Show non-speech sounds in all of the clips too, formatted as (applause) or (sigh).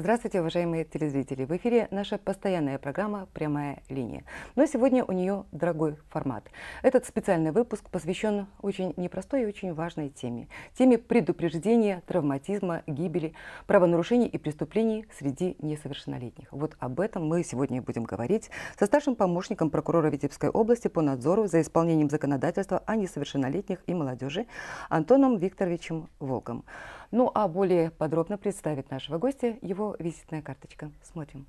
Здравствуйте, уважаемые телезрители! В эфире наша постоянная программа «Прямая линия». Но сегодня у нее дорогой формат. Этот специальный выпуск посвящен очень непростой и очень важной теме. Теме предупреждения травматизма, гибели, правонарушений и преступлений среди несовершеннолетних. Вот об этом мы сегодня будем говорить со старшим помощником прокурора Витебской области по надзору за исполнением законодательства о несовершеннолетних и молодежи Антоном Викторовичем Волком. Ну а более подробно представит нашего гостя его визитная карточка. Смотрим.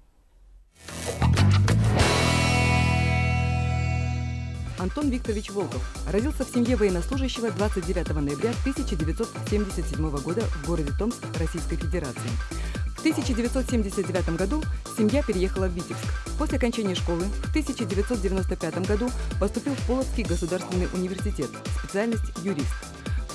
Антон Викторович Волков родился в семье военнослужащего 29 ноября 1977 года в городе Томск Российской Федерации. В 1979 году семья переехала в Витебск. После окончания школы в 1995 году поступил в Полоцкий государственный университет, специальность юрист.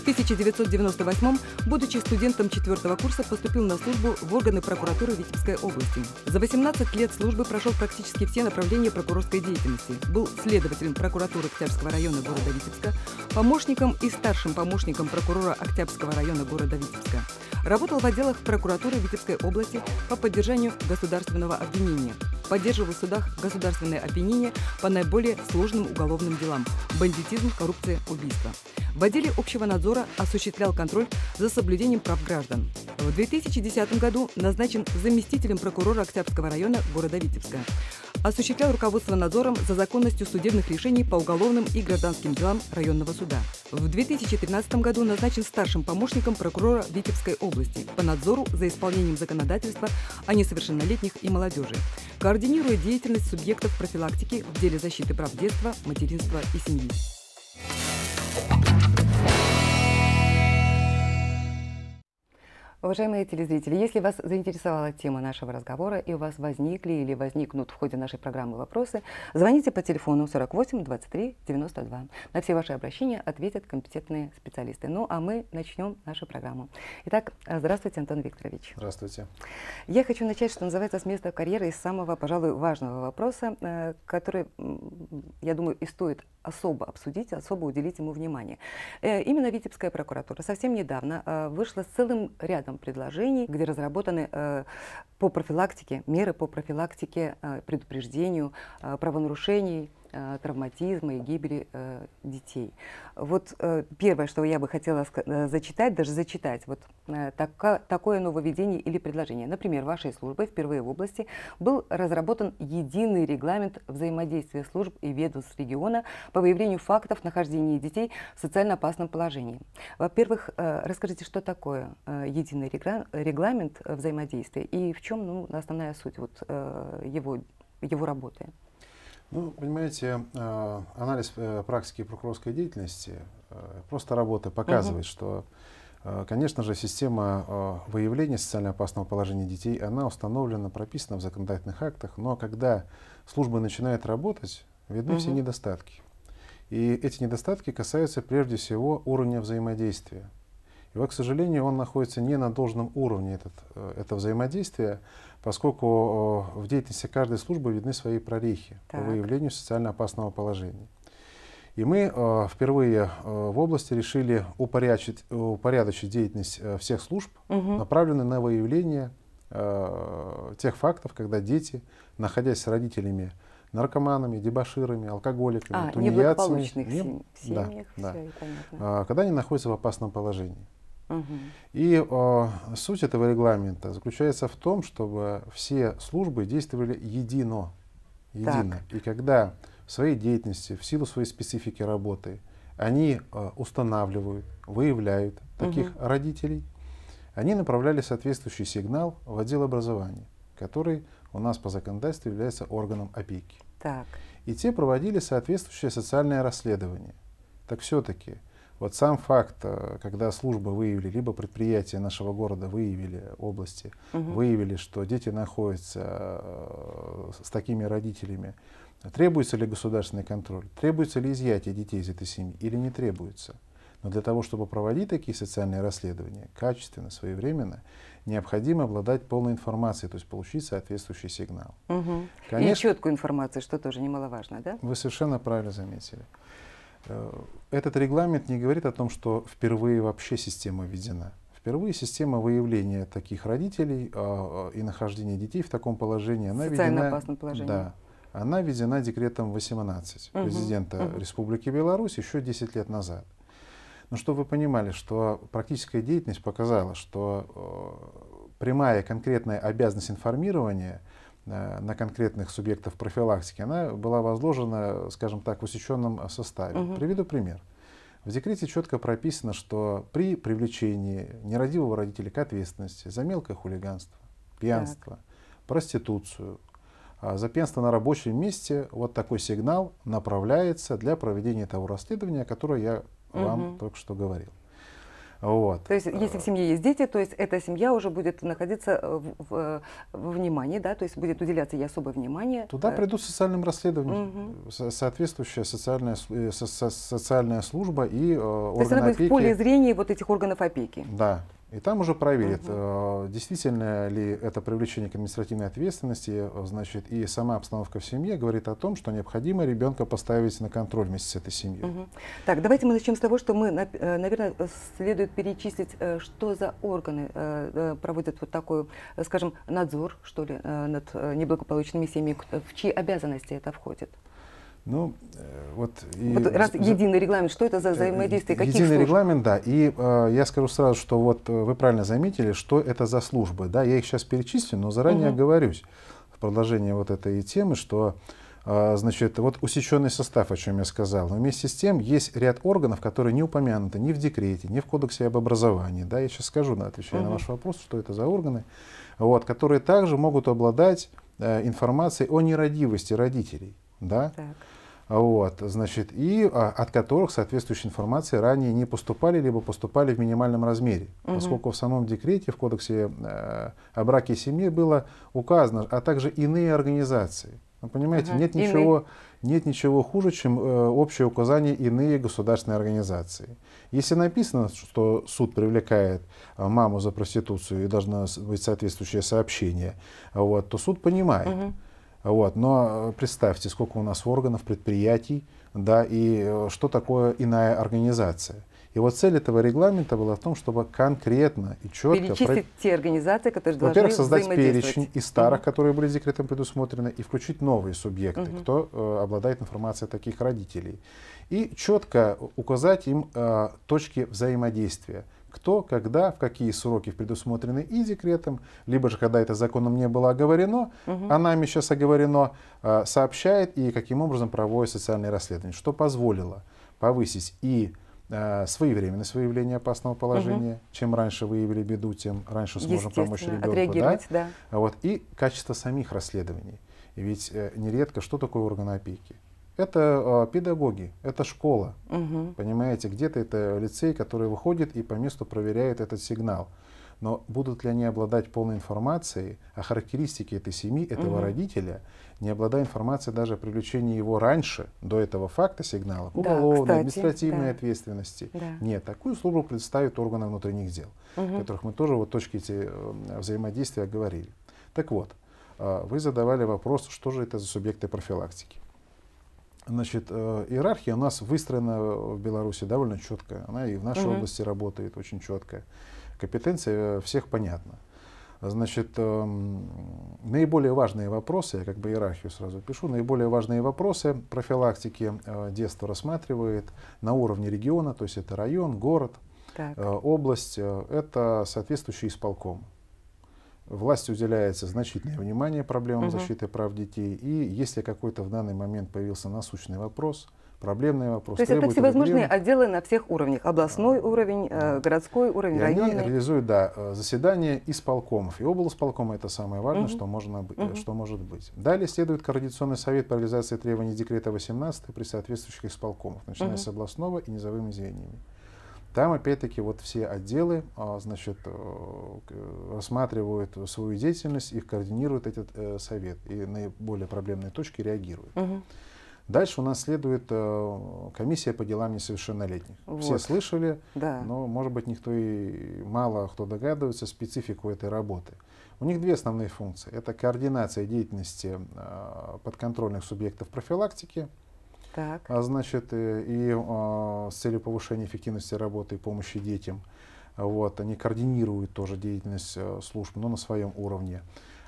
1998-м, будучи студентом четвертого курса, поступил на службу в органы прокуратуры Витебской области. За 18 лет службы прошел практически все направления прокурорской деятельности. Был следователем прокуратуры Октябрьского района города Витебска, помощником и старшим помощником прокурора Октябрьского района города Витебска. Работал в отделах прокуратуры Витебской области по поддержанию государственного обвинения. Поддерживал в судах государственное обвинение по наиболее сложным уголовным делам – бандитизм, коррупция, убийство. В отделе общего надзора прокурора осуществлял контроль за соблюдением прав граждан. В 2010 году назначен заместителем прокурора Октябрьского района города Витебска. Осуществлял руководство надзором за законностью судебных решений по уголовным и гражданским делам районного суда. В 2013 году назначен старшим помощником прокурора Витебской области по надзору за исполнением законодательства о несовершеннолетних и молодежи. Координирует деятельность субъектов профилактики в деле защиты прав детства, материнства и семьи. Уважаемые телезрители, если вас заинтересовала тема нашего разговора и у вас возникли или возникнут в ходе нашей программы вопросы, звоните по телефону 48 23 92. На все ваши обращения ответят компетентные специалисты. Ну а мы начнем нашу программу. Итак, здравствуйте, Антон Викторович. Здравствуйте. Я хочу начать, что называется, с места карьеры, из самого, пожалуй, важного вопроса, э, который, я думаю, и стоит особо обсудить, особо уделить ему внимание. Э, именно Витебская прокуратура совсем недавно э, вышла с целым рядом предложений, где разработаны э, по профилактике, меры по профилактике, предупреждению правонарушений, Э, травматизма и гибели э, детей. Вот э, первое, что я бы хотела зачитать, даже зачитать, вот такое нововведение или предложение. Например, вашей службой впервые в области был разработан единый регламент взаимодействия служб и ведомств региона по выявлению фактов нахождения детей в социально опасном положении. Во-первых, расскажите, что такое единый регламент взаимодействия и в чем ну, основная суть вот, его, его работы? Ну, понимаете, э, анализ э, практики прокурорской деятельности, э, просто работа показывает, угу. что, конечно же, система выявления социально опасного положения детей, она установлена, прописана в законодательных актах, но когда служба начинает работать, видны угу. все недостатки. И эти недостатки касаются прежде всего уровня взаимодействия и, к сожалению, он находится не на должном уровне этот, э, это взаимодействие, поскольку э, в деятельности каждой службы видны свои прорехи так. по выявлению социально опасного положения. И мы э, впервые э, в области решили упорядочить, упорядочить деятельность э, всех служб, угу. направленную на выявление э, тех фактов, когда дети, находясь с родителями, наркоманами, дебоширами, алкоголиками, а, тунеядцами, неблагополучных не, семьях, да, все да, это, да. Когда они находятся в опасном положении. И э, суть этого регламента заключается в том, чтобы все службы действовали едино. едино. И когда в своей деятельности, в силу своей специфики работы, они э, устанавливают, выявляют таких угу. родителей, они направляли соответствующий сигнал в отдел образования, который у нас по законодательству является органом опеки. Так. И те проводили соответствующее социальное расследование. Так все-таки вот сам факт, э, когда службы выявили, либо предприятия нашего города выявили, области, угу. выявили, что дети находятся э, с такими родителями, требуется ли государственный контроль, требуется ли изъятие детей из этой семьи или не требуется. Но для того, чтобы проводить такие социальные расследования качественно, своевременно, необходимо обладать полной информацией, то есть получить соответствующий сигнал. Угу. Конечно, И четкую информацию, что тоже немаловажно, да? Вы совершенно правильно заметили. Э, этот регламент не говорит о том, что впервые вообще система введена. Впервые система выявления таких родителей а, а, и нахождения детей в таком положении, она введена, опасном Да, она введена декретом 18 угу. президента угу. Республики Беларусь еще 10 лет назад. Но чтобы вы понимали, что практическая деятельность показала, что э, прямая конкретная обязанность информирования – на конкретных субъектов профилактики, она была возложена, скажем так, в усеченном составе. Угу. Приведу пример. В декрете четко прописано, что при привлечении нерадивого родителя к ответственности за мелкое хулиганство, пьянство, так. проституцию, а за пьянство на рабочем месте, вот такой сигнал направляется для проведения того расследования, о котором я вам только что говорил. Вот. То есть, если в семье есть дети, то есть эта семья уже будет находиться э, в, в, э, в внимании, да, то есть будет уделяться ей особое внимание. Туда э, придут социальным расследованием угу. соответствующая социальная, со, со, социальная служба и э, органы опеки. То есть она будет опеки. в поле зрения вот этих органов опеки. Да, и там уже проверят, угу. действительно ли это привлечение к административной ответственности, э, значит, и сама обстановка в семье говорит о том, что необходимо ребенка поставить на контроль вместе с этой семьей. Угу. Так, давайте мы начнем с того, что мы, э, наверное, следует перечислить, что за органы проводят вот такой, скажем, надзор, что ли, над неблагополучными семьями, в чьи обязанности это входит. Ну, э, вот... И, вот раз единый регламент, что это за взаимодействие? Э, Каких единый служб? регламент, да. И э, я скажу сразу, что вот э, вы правильно заметили, что это за службы. Да, я их сейчас перечислю, но заранее угу. оговорюсь в продолжении вот этой темы, что э, значит, вот усеченный состав, о чем я сказал. Но вместе с тем есть ряд органов, которые не упомянуты ни в декрете, ни в кодексе об образовании. Да, я сейчас скажу, да, отвечая угу. на ваш вопрос, что это за органы, вот, которые также могут обладать э, информацией о нерадивости родителей да? Так. Вот, значит, и а, от которых соответствующей информации ранее не поступали, либо поступали в минимальном размере. Угу. Поскольку в самом декрете, в кодексе э, о браке и семье было указано, а также иные организации. Вы ну, понимаете, угу. нет, ничего, нет ничего хуже, чем э, общее указание иные государственные организации. Если написано, что суд привлекает э, маму за проституцию и должно быть соответствующее сообщение, вот, то суд понимает. Угу вот. Но э, представьте, сколько у нас органов, предприятий, да, и э, что такое иная организация. И вот цель этого регламента была в том, чтобы конкретно и четко... Перечислить про... те организации, которые должны Во-первых, создать перечень из старых, угу. которые были декретом предусмотрены, и включить новые субъекты, угу. кто э, обладает информацией таких родителей. И четко указать им э, точки взаимодействия кто, когда, в какие сроки предусмотрены и декретом, либо же, когда это законом не было оговорено, угу. а нами сейчас оговорено, а, сообщает и каким образом проводит социальные расследования, что позволило повысить и а, своевременность выявления опасного положения. Угу. Чем раньше выявили беду, тем раньше сможем помочь ребенку. Да? Да. Вот. И качество самих расследований. И ведь э, нередко, что такое органы опеки? Это э, педагоги, это школа, угу. понимаете, где-то это лицей, который выходит и по месту проверяет этот сигнал. Но будут ли они обладать полной информацией о характеристике этой семьи, этого угу. родителя, не обладая информацией даже о привлечении его раньше, до этого факта сигнала, да, уголовной, кстати, административной да. ответственности? Да. Нет, такую службу предоставят органы внутренних дел, угу. которых мы тоже вот точки эти э, взаимодействия говорили. Так вот, а, вы задавали вопрос, что же это за субъекты профилактики. Значит, э, иерархия у нас выстроена в Беларуси довольно четко. Она и в нашей угу. области работает очень четко. Компетенция э, всех понятна. Значит, эм, наиболее важные вопросы, я как бы иерархию сразу пишу, наиболее важные вопросы профилактики э, детство рассматривает на уровне региона, то есть это район, город, так. Э, область, это соответствующий исполком. Власть уделяется значительное внимание проблемам угу. защиты прав детей. И если какой-то в данный момент появился насущный вопрос, проблемный вопрос, То есть это всевозможные регулирования. отделы на всех уровнях. Областной а, уровень, э, да. городской уровень, и районный. они реализуют, да, э, заседания исполкомов. И облсполкома это самое важное, угу. что, можно, угу. что может быть. Далее следует Координационный совет по реализации требований декрета 18 при соответствующих исполкомах, начиная угу. с областного и низовыми звеньями. Там опять-таки вот все отделы а, значит, э, рассматривают свою деятельность, и координирует этот э, совет и наиболее проблемные точки реагируют. Угу. Дальше у нас следует э, комиссия по делам несовершеннолетних. Вот. Все слышали, да. но, может быть, никто и мало кто догадывается специфику этой работы. У них две основные функции. Это координация деятельности э, подконтрольных субъектов профилактики – так. А значит, э, и а, с целью повышения эффективности работы и помощи детям. Вот, они координируют тоже деятельность э, служб, но на своем уровне.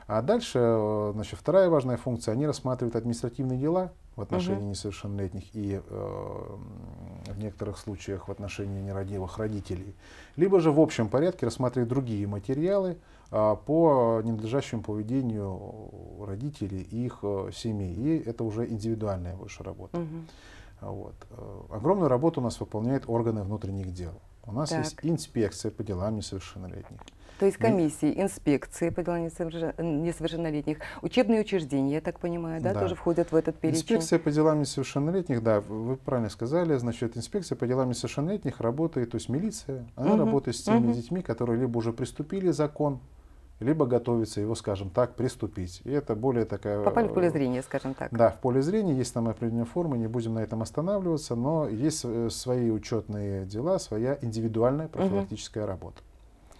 А дальше, э, значит, вторая важная функция, они рассматривают административные дела в отношении угу. несовершеннолетних и э, в некоторых случаях в отношении нерадивых родителей. Либо же в общем порядке рассматривают другие материалы, а, по ненадлежащему поведению родителей и их э, семей. И это уже индивидуальная высшая работа. Угу. Вот. Э, огромную работу у нас выполняют органы внутренних дел. У нас так. есть инспекция по делам несовершеннолетних. То есть комиссии, инспекции по делам несовершеннолетних, учебные учреждения, я так понимаю, да, да. тоже входят в этот перечень? Инспекция по делам несовершеннолетних, да, вы правильно сказали, значит, инспекция по делам несовершеннолетних работает, то есть милиция, она угу. работает с теми угу. детьми, которые либо уже приступили закон, либо готовиться, его, скажем так, приступить. И это более такая... Попали в поле э, зрения, скажем так. Да, в поле зрения есть там определенные формы, не будем на этом останавливаться, но есть э, свои учетные дела, своя индивидуальная профилактическая угу. работа.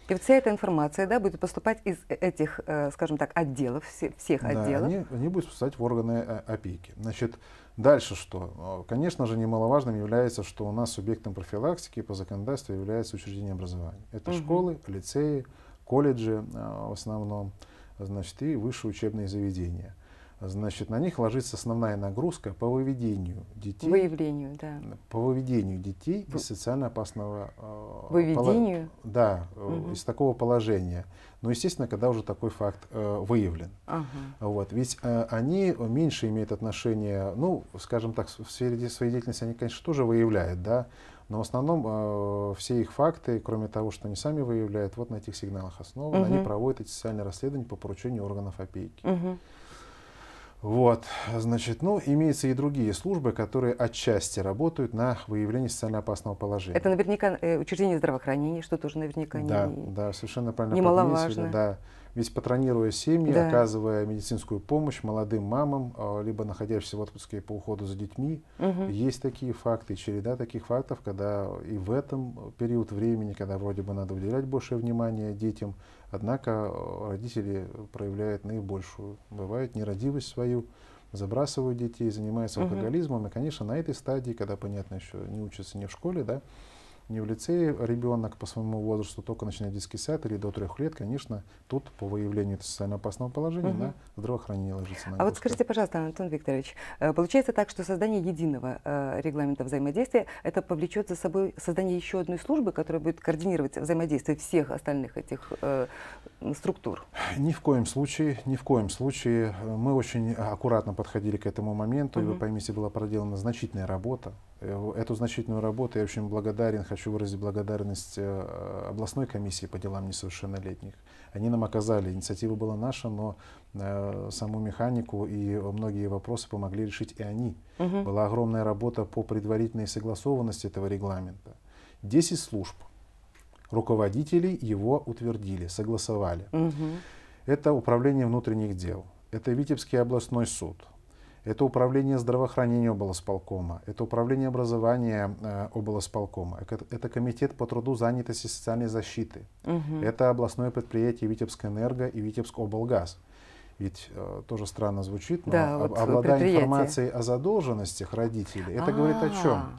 И вся эта информация да, будет поступать из э, этих, скажем так, отделов, всех да, отделов. Они, они будут поступать в органы опеки. Значит, дальше что? Конечно же, немаловажным является, что у нас субъектом профилактики по законодательству является учреждение образования. Это угу. школы, лицеи, колледжи э, в основном, значит, и высшие учебные заведения. Значит, на них ложится основная нагрузка по выведению детей. Выявлению, да. По выведению детей из социально опасного... Э, выведению? Поло... Да, угу. из такого положения. Но, естественно, когда уже такой факт э, выявлен. Ага. Вот. Ведь э, они меньше имеют отношение, ну, скажем так, в сфере своей деятельности они, конечно, тоже выявляют, да, но в основном э, все их факты, кроме того, что они сами выявляют, вот на этих сигналах основаны, угу. они проводят эти социальные расследования по поручению органов опеки. Угу. Вот, значит, ну, имеются и другие службы, которые отчасти работают на выявление социально опасного положения. Это наверняка э, учреждение здравоохранения, что тоже наверняка да, не Да, совершенно правильно. Немаловажно. Да, ведь патронируя семьи, да. оказывая медицинскую помощь молодым мамам, а, либо находящимся в отпуске по уходу за детьми, угу. есть такие факты, череда таких фактов, когда и в этом период времени, когда вроде бы надо уделять больше внимания детям, однако а, родители проявляют наибольшую, бывает, нерадивость свою, забрасывают детей, занимаются алкоголизмом. Угу. И, конечно, на этой стадии, когда, понятно, еще не учатся не в школе, да, не в лицее ребенок по своему возрасту, только начинает детский сад или до трех лет, конечно, тут по выявлению социально опасного положения угу. на здравоохранение ложится нагрузка. А вот скажите, пожалуйста, Антон Викторович, э, получается так, что создание единого э, регламента взаимодействия, это повлечет за собой создание еще одной службы, которая будет координировать взаимодействие всех остальных этих э, структур? Ни в коем случае, ни в коем случае. Мы очень аккуратно подходили к этому моменту, угу. и вы поймите, была проделана значительная работа, Э, эту значительную работу. Я очень благодарен, хочу выразить благодарность э, областной комиссии по делам несовершеннолетних. Они нам оказали, инициатива была наша, но э, саму механику и многие вопросы помогли решить и они. Угу. Была огромная работа по предварительной согласованности этого регламента. Десять служб, руководителей его утвердили, согласовали. Угу. Это управление внутренних дел, это Витебский областной суд, это управление здравоохранения облсполкома, это управление образования э, облсполкома, это, комитет по труду, занятости и социальной защиты, угу. это областное предприятие Витебская энерго и Витебск облгаз. Ведь э, тоже странно звучит, но да, об, вот обладая информацией о задолженностях родителей, это А-а-а. говорит о чем? А.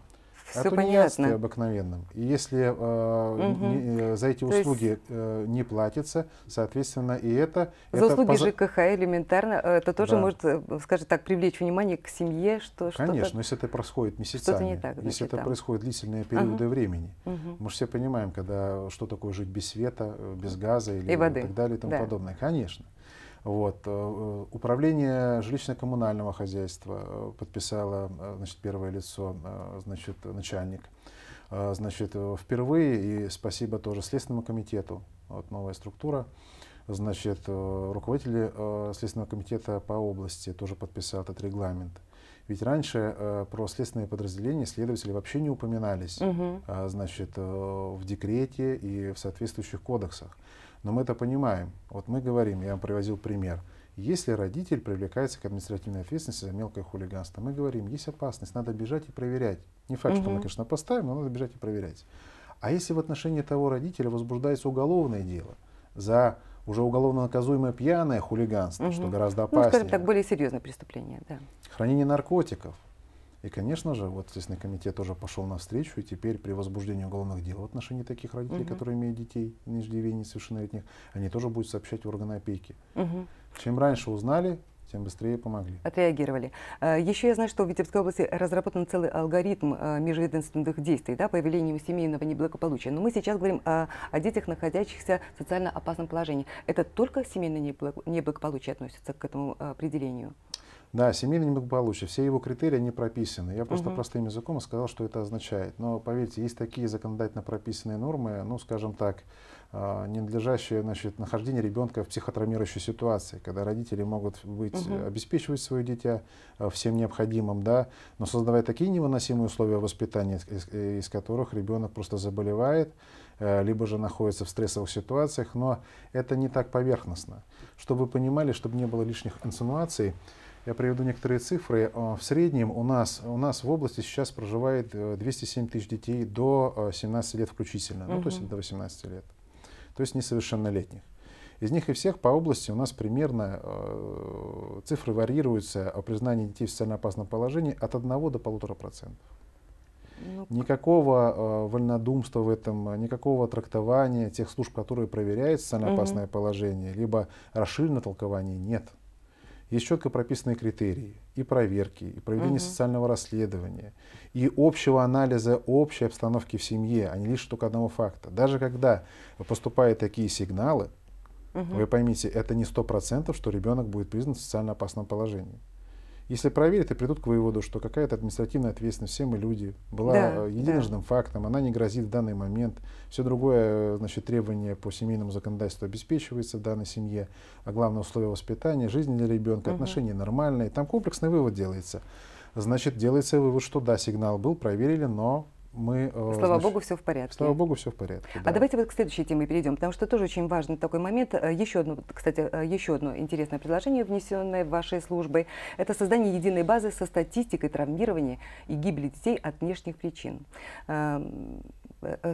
Все от понятно. обыкновенным. И если э, угу. не, э, за эти То услуги есть... э, не платится, соответственно, и это... За это услуги поз... ЖКХ элементарно, э, это тоже да. может, э, скажем так, привлечь внимание к семье, что Конечно, что но если это происходит месяцами, не так, значит, если это там. происходит длительные периоды угу. времени. Угу. Мы же все понимаем, когда, что такое жить без света, э, без газа или, и воды. и так далее и тому да. подобное. Конечно. Вот. Э, э, управление жилищно-коммунального хозяйства э, подписало значит, первое лицо, значит, начальник. Значит, впервые, и спасибо тоже Следственному комитету, вот новая структура, значит, руководители Следственного комитета по области тоже подписал этот регламент. Ведь раньше э, про следственные подразделения следователи вообще не упоминались угу. э, значит, э, в декрете и в соответствующих кодексах. Но мы это понимаем. Вот мы говорим, я вам привозил пример. Если родитель привлекается к административной ответственности за мелкое хулиганство, мы говорим, есть опасность, надо бежать и проверять. Не факт, угу. что мы, конечно, поставим, но надо бежать и проверять. А если в отношении того родителя возбуждается уголовное дело за уже уголовно наказуемое пьяное хулиганство, угу. что гораздо опаснее. Ну, скажем так, более серьезное преступление, да. Хранение наркотиков, и, конечно же, вот Следственный комитет тоже пошел навстречу, и теперь при возбуждении уголовных дел в отношении таких родителей, угу. которые имеют детей неждевений, совершеннолетних, они тоже будут сообщать в органы опеки. Угу. Чем раньше узнали, тем быстрее помогли. Отреагировали. Э, Еще я знаю, что в Витебской области разработан целый алгоритм э, межведомственных действий да, по выявлению семейного неблагополучия. Но мы сейчас говорим о, о детях, находящихся в социально опасном положении. Это только семейное неблагополучие относится к этому э, определению? Да, семейное неблагополучие, все его критерии не прописаны. Я просто угу. простым языком сказал, что это означает. Но поверьте, есть такие законодательно прописанные нормы, ну, скажем так, а, ненадлежащее значит, нахождение ребенка в психотравмирующей ситуации, когда родители могут быть, угу. обеспечивать свое дитя а, всем необходимым, да, но создавая такие невыносимые условия воспитания, из, из которых ребенок просто заболевает, э, либо же находится в стрессовых ситуациях, но это не так поверхностно. Чтобы вы понимали, чтобы не было лишних инсинуаций, я приведу некоторые цифры. Э, в среднем у нас, у нас в области сейчас проживает 207 э, тысяч детей до 17 э, лет включительно, угу. ну, то есть до 18 лет, то есть несовершеннолетних. Из них и всех по области у нас примерно э, цифры варьируются о признании детей в социально опасном положении от 1 до 1,5%. Ну никакого э, вольнодумства в этом, никакого трактования тех служб, которые проверяют социально опасное угу. положение, либо расширенного толкование нет. Есть четко прописанные критерии и проверки, и проведения угу. социального расследования, и общего анализа общей обстановки в семье, а не лишь только одного факта. Даже когда поступают такие сигналы, угу. вы поймите, это не сто процентов, что ребенок будет признан в социально опасном положении. Если проверят и придут к выводу, что какая-то административная ответственность, все мы люди, была да, единожным да. фактом, она не грозит в данный момент. Все другое значит, требование по семейному законодательству обеспечивается в данной семье, а главное условие воспитания, жизни для ребенка, угу. отношения нормальные. Там комплексный вывод делается. Значит, делается вывод, что да, сигнал был, проверили, но мы... Э, слава значит, богу, все в порядке. Слава богу, все в порядке. А да. А давайте вот к следующей теме перейдем, потому что тоже очень важный такой момент. Э, еще одно, кстати, э, еще одно интересное предложение, внесенное вашей службой, это создание единой базы со статистикой травмирования и гибели детей от внешних причин.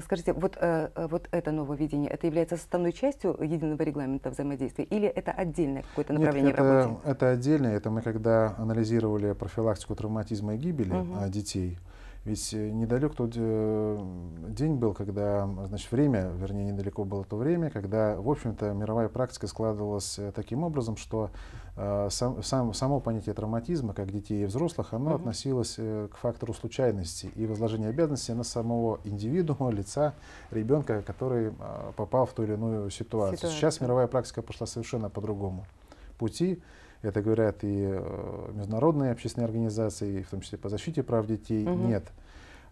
Скажите, вот, вот это нововведение, это является составной частью единого регламента взаимодействия или это отдельное какое-то направление Нет, это, в работе? это отдельное. Это мы когда анализировали профилактику травматизма и гибели угу. детей, ведь э, недалек тот э, день был, когда, значит, время, вернее, недалеко было то время, когда, в общем-то, мировая практика складывалась э, таким образом, что э, сам, само понятие травматизма, как детей и взрослых, оно mm-hmm. относилось э, к фактору случайности и возложения обязанности на самого индивидуума, лица, ребенка, который э, попал в ту или иную ситуацию. ситуацию. Сейчас мировая практика пошла совершенно по-другому пути. Это говорят и э, международные общественные организации, в том числе по защите прав детей. Угу. Нет.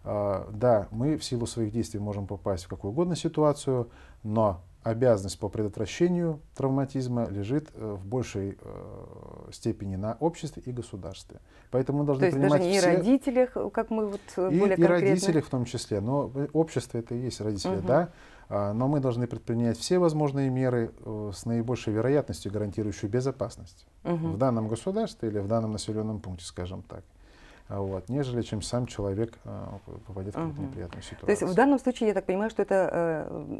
А, да, мы в силу своих действий можем попасть в какую угодно ситуацию, но обязанность по предотвращению травматизма лежит э, в большей э, степени на обществе и государстве. Поэтому мы должны То есть принимать даже не все... родителях, как мы вот более и конкретно... И родителях в том числе, но общество это и есть родители, угу. да. А, но мы должны предпринять все возможные меры э, с наибольшей вероятностью, гарантирующую безопасность угу. в данном государстве или в данном населенном пункте, скажем так. А вот, нежели чем сам человек э, попадет в какую-то угу. неприятную ситуацию. То есть в данном случае, я так понимаю, что это э,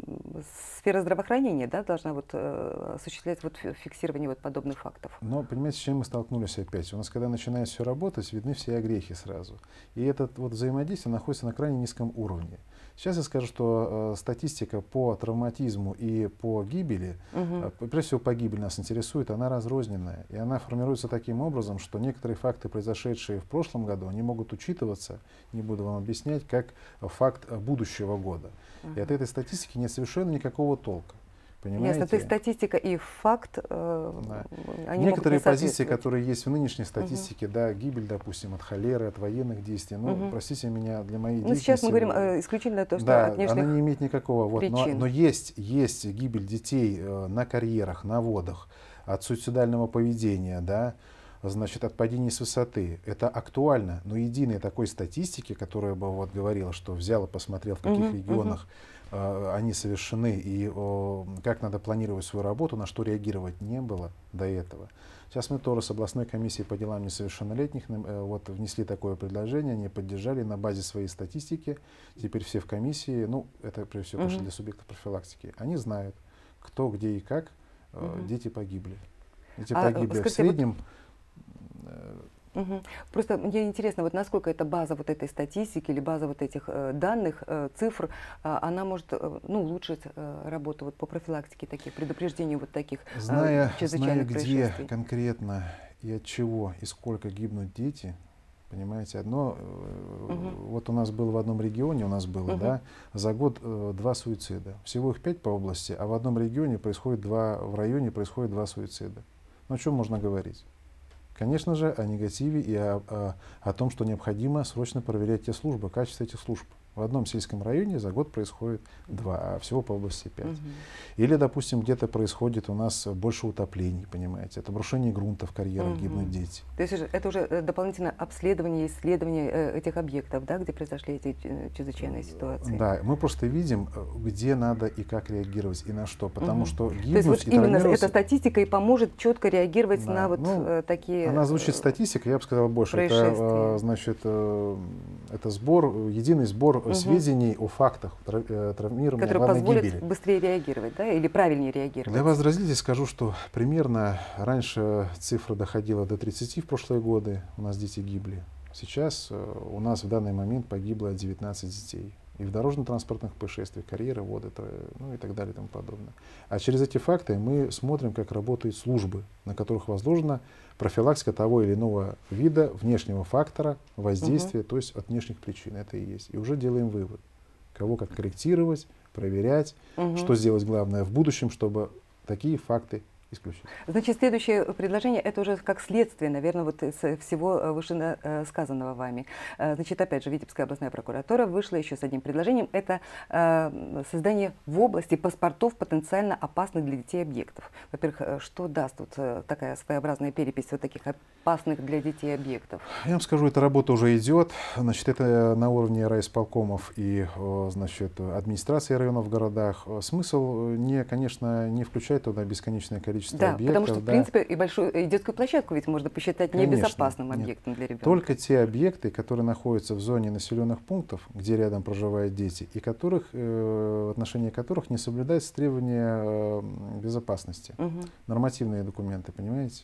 сфера здравоохранения да, должна вот, э, осуществлять вот фиксирование вот подобных фактов? Но понимаете, с чем мы столкнулись опять? У нас, когда начинает все работать, видны все огрехи сразу. И этот вот взаимодействие находится на крайне низком уровне. Угу. Сейчас я скажу, что э, статистика по травматизму и по гибели, угу. э, прежде всего по гибели нас интересует, она разрозненная. И она формируется таким образом, что некоторые факты, произошедшие в прошлом году, они могут учитываться, не буду вам объяснять, как факт э, будущего года. Угу. И от этой статистики нет совершенно никакого толка. Понимаете? Ясно, то есть статистика и факт, э, да. они Некоторые могут не позиции, которые есть в нынешней статистике, угу. да, гибель, допустим, от холеры, от военных действий, ну, угу. простите меня, для моей ну, деятельности... сейчас мы говорим ну, э, исключительно то, что да, от внешних она не имеет никакого, вот, причин. но, но есть, есть гибель детей э, на карьерах, на водах, от суицидального поведения, да, значит, от падения с высоты. Это актуально, но единой такой статистики, которая бы вот говорила, что взял и посмотрел, в каких угу, регионах угу Э, они совершены и как надо планировать свою работу, на что реагировать не было до этого. Сейчас мы тоже с областной комиссией по делам несовершеннолетних э, вот, внесли такое предложение, они поддержали на базе своей статистики. Теперь все в комиссии, ну это прежде всего угу. для субъектов профилактики, они знают, кто, где и как угу. дети погибли. Дети а, погибли скажите, а в среднем. Вот Угу. Просто мне интересно, вот насколько эта база вот этой статистики или база вот этих э, данных, э, цифр, э, она может э, ну, улучшить э, работу вот по профилактике таких, предупреждению вот таких э, зная, чрезвычайных зная, где конкретно и от чего и сколько гибнут дети, понимаете, одно, угу. вот у нас было в одном регионе, у нас было, угу. да, за год два суицида. Всего их пять по области, а в одном регионе происходит два, в районе происходит два суицида. Ну о чем можно говорить? Конечно же, о негативе и о, о, о том, что необходимо срочно проверять те службы, качество этих служб. В одном сельском районе за год происходит два, а всего по области пять. Угу. Или, допустим, где-то происходит у нас больше утоплений, понимаете, это брушение грунта в карьерах, угу. гибнут дети. То есть это уже э, дополнительно обследование, исследование э, этих объектов, да, где произошли эти э, чрезвычайные ситуации. Да, мы просто видим, где надо и как реагировать, и на что, потому угу. что гибнуть То есть вот и именно эта статистика и поможет четко реагировать да. на вот ну, такие Она звучит статистика, я бы сказал больше. Это, значит, это сбор, единый сбор угу. сведений о фактах э, травмирования Которые позволят гибели. быстрее реагировать, да, или правильнее реагировать. Для вас возразите, скажу, что примерно раньше цифра доходила до 30 в прошлые годы, у нас дети гибли. Сейчас э, у нас в данный момент погибло 19 детей и в дорожно-транспортных происшествиях, карьеры, вот это, ну и так далее и тому подобное. А через эти факты мы смотрим, как работают службы, на которых возложена профилактика того или иного вида внешнего фактора воздействия, угу. то есть от внешних причин, это и есть. И уже делаем вывод, кого как корректировать, проверять, угу. что сделать главное в будущем, чтобы такие факты исключить. Значит, следующее предложение, это уже как следствие, наверное, вот из всего э, вышесказанного вами. Э, значит, опять же, Витебская областная прокуратура вышла еще с одним предложением, это э, создание в области паспортов потенциально опасных для детей объектов. Во-первых, что даст вот такая своеобразная перепись вот таких опасных для детей объектов? Я вам скажу, эта работа уже идет. Значит, это на уровне райисполкомов и, значит, администрации районов в городах. Смысл не, конечно, не включает туда бесконечное количество количество да, объектов. Потому что, да. в принципе, и большую и детскую площадку ведь можно посчитать Конечно, небезопасным объектом нет. для ребенка. Только те объекты, которые находятся в зоне населенных пунктов, где рядом проживают дети, и которых, э, в отношении которых не соблюдаются требования э, безопасности. Угу. Нормативные документы, понимаете?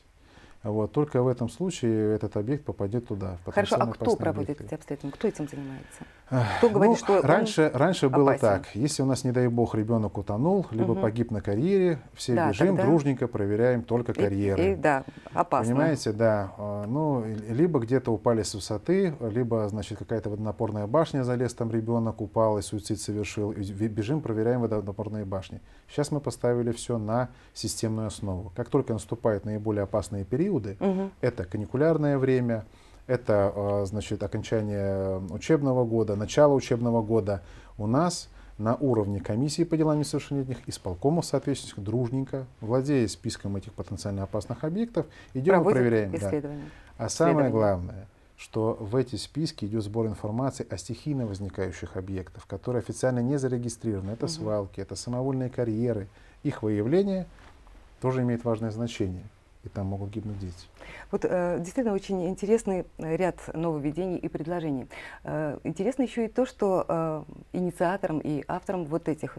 Вот, только в этом случае этот объект попадет туда. Хорошо, а кто проводит объекты. эти обследования? Кто этим занимается? Кто говорит, ну, что раньше, раньше опасен. было так. Если у нас, не дай бог, ребенок утонул, либо угу. погиб на карьере, все да, бежим, тогда... дружненько проверяем только карьеры. И, и, да, опасно. Понимаете, да. А, ну, либо где-то упали с высоты, либо, значит, какая-то водонапорная башня залез, там ребенок упал и суицид совершил. И бежим, проверяем водонапорные башни. Сейчас мы поставили все на системную основу. Как только наступает наиболее опасные периоды, периоды. Угу. Это каникулярное время, это а, значит, окончание учебного года, начало учебного года. У нас на уровне комиссии по делам несовершеннолетних исполкома соответствующих дружненько, владея списком этих потенциально опасных объектов, идем Проводят и проверяем. Да. А самое главное, что в эти списки идет сбор информации о стихийно возникающих объектах, которые официально не зарегистрированы. Это угу. свалки, это самовольные карьеры. Их выявление тоже имеет важное значение и там могут гибнуть дети. Вот э, действительно очень интересный э, ряд нововведений и предложений. Э, интересно еще и то, что э, инициатором и автором вот этих,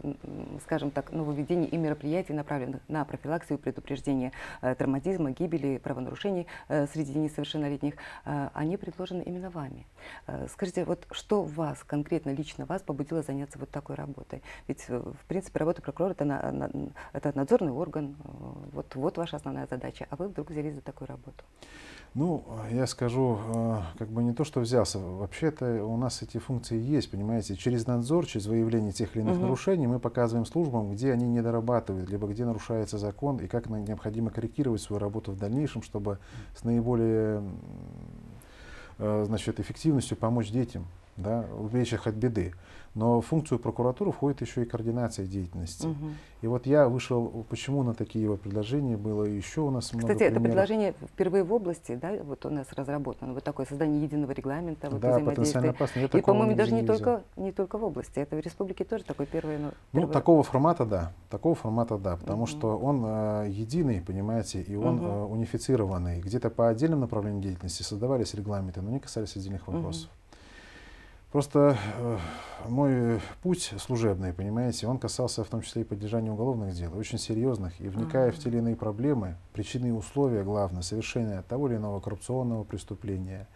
скажем так, нововведений и мероприятий, направленных на профилаксию и предупреждение э, травматизма, гибели, правонарушений э, среди несовершеннолетних, э, они предложены именно вами. Э, скажите, вот что вас, конкретно лично вас, побудило заняться вот такой работой? Ведь, э, в принципе, работа прокурора это, на, на, это надзорный орган, э, вот, вот ваша основная задача а вы вдруг взялись за такую работу? Ну, я скажу, э, как бы не то, что взялся. Вообще-то у нас эти функции есть, понимаете. Через надзор, через выявление тех или иных угу. нарушений мы показываем службам, где они не дорабатывают, либо где нарушается закон, и как необходимо корректировать свою работу в дальнейшем, чтобы с наиболее э, значит, эффективностью помочь детям, да, уберечь их от беды. Но в функцию прокуратуры входит еще и координация деятельности. Угу. И вот я вышел, почему на такие его предложения было еще у нас Кстати, много Кстати, это предложение впервые в области, да, вот у нас разработано, вот такое создание единого регламента, вот да, потенциально опасно. Я и, по-моему, даже не видел. только, не только в области, это в республике тоже такой первый. Ну, ну первый... ну такого формата, да, такого формата, да, потому угу. что он э, единый, понимаете, и он угу. э, унифицированный. Где-то по отдельным направлениям деятельности создавались регламенты, но не касались отдельных вопросов. Угу. Просто э, мой путь служебный, понимаете, он касался в том числе и поддержания уголовных дел, очень серьезных, и вникая в те или иные проблемы, причины и условия, главное, совершения того или иного коррупционного преступления,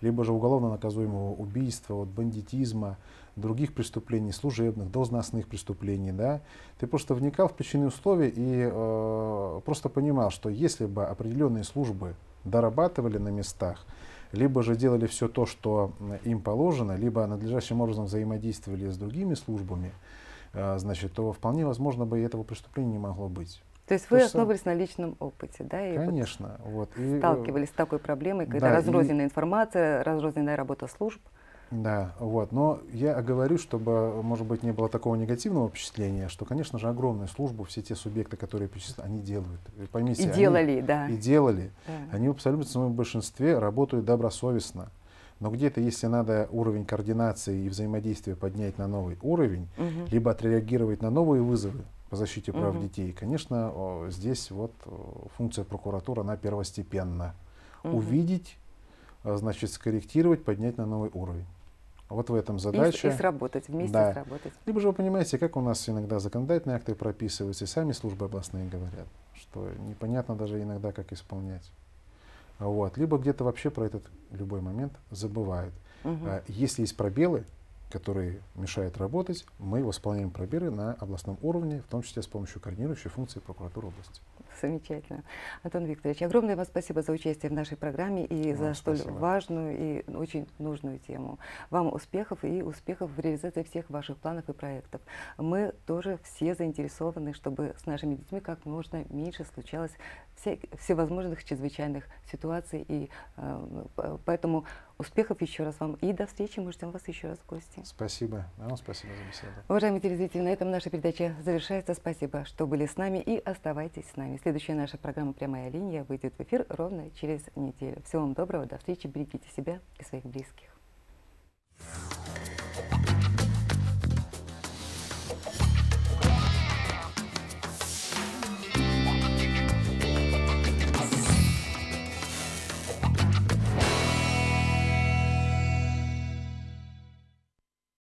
либо же уголовно наказуемого убийства, вот, бандитизма, других преступлений, служебных, должностных преступлений, да, ты просто вникал в причины и условия и э, просто понимал, что если бы определенные службы дорабатывали на местах, либо же делали все то, что э, им положено, либо надлежащим образом взаимодействовали с другими службами, э, значит, то вполне возможно бы и этого преступления не могло быть. То есть вы э, основывались на личном опыте, да? И Конечно. Вот, вот и, сталкивались с такой проблемой, когда да, разрозненная и, информация, разрозненная работа служб. Да, вот. Но я говорю, чтобы, может быть, не было такого негативного впечатления, что, конечно же, огромную службу все те субъекты, которые перечислены, они делают. Поймите, и делали, они, да. И делали. Да. Они в абсолютном своем большинстве работают добросовестно. Но где-то, если надо уровень координации и взаимодействия поднять на новый уровень, угу. либо отреагировать на новые вызовы по защите прав угу. детей, конечно, о, здесь вот функция прокуратуры, она первостепенна. Угу. Увидеть, э, значит, скорректировать, поднять на новый уровень. Вот в этом задача. И, и сработать, вместе да. сработать. Либо же вы понимаете, как у нас иногда законодательные акты прописываются, и сами службы областные говорят, что непонятно даже иногда, как исполнять. А вот. Либо где-то вообще про этот любой момент забывают. Угу. Если есть пробелы, которые мешают работать, мы восполняем пробелы на областном уровне, в том числе с помощью координирующей функции прокуратуры области. (laughs) Замечательно. Антон Викторович, огромное вам спасибо за участие в нашей программе и вам за столь спасибо. важную и очень нужную тему. Вам успехов и успехов в реализации всех ваших планов и проектов. Мы тоже все заинтересованы, чтобы с нашими детьми как можно меньше случалось все, всевозможных чрезвычайных ситуаций. И э, поэтому успехов еще раз вам и до встречи. Мы ждем вас еще раз в гости. Спасибо. Вам спасибо за беседу. Уважаемые телезрители, на этом наша передача завершается. Спасибо, что были с нами и оставайтесь с нами. Следующая наша программа «Прямая линия» выйдет в эфир ровно через неделю. Всего вам доброго, до встречи, берегите себя и своих близких.